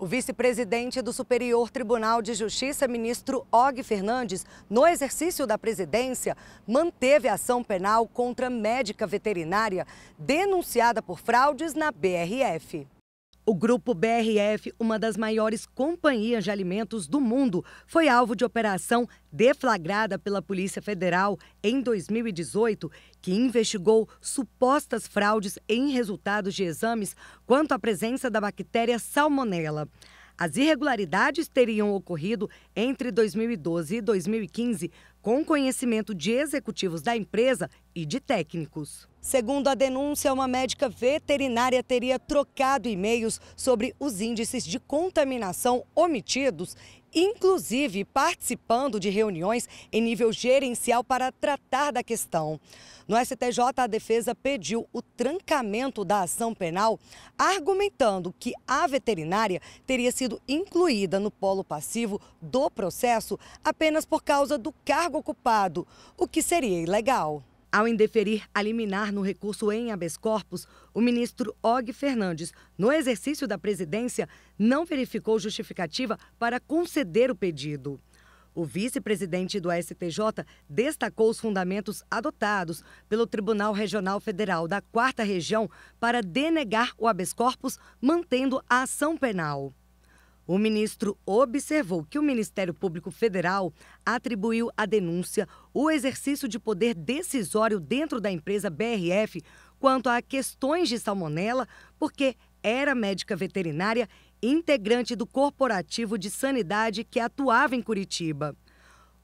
O vice-presidente do Superior Tribunal de Justiça, ministro Og Fernandes, no exercício da presidência, manteve ação penal contra médica veterinária denunciada por fraudes na BRF. O grupo BRF, uma das maiores companhias de alimentos do mundo, foi alvo de operação deflagrada pela Polícia Federal em 2018, que investigou supostas fraudes em resultados de exames quanto à presença da bactéria Salmonella. As irregularidades teriam ocorrido entre 2012 e 2015, com conhecimento de executivos da empresa e de técnicos. Segundo a denúncia, uma médica veterinária teria trocado e-mails sobre os índices de contaminação omitidos, inclusive participando de reuniões em nível gerencial para tratar da questão. No STJ, a defesa pediu o trancamento da ação penal, argumentando que a veterinária teria sido incluída no polo passivo do processo apenas por causa do cargo ocupado, o que seria ilegal. Ao indeferir a liminar no recurso em habeas corpus, o ministro Og Fernandes, no exercício da presidência, não verificou justificativa para conceder o pedido. O vice-presidente do STJ destacou os fundamentos adotados pelo Tribunal Regional Federal da Quarta Região para denegar o habeas corpus, mantendo a ação penal. O ministro observou que o Ministério Público Federal atribuiu à denúncia o exercício de poder decisório dentro da empresa BRF quanto a questões de salmonela, porque era médica veterinária integrante do corporativo de sanidade que atuava em Curitiba.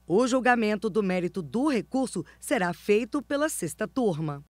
O julgamento do mérito do recurso será feito pela sexta turma.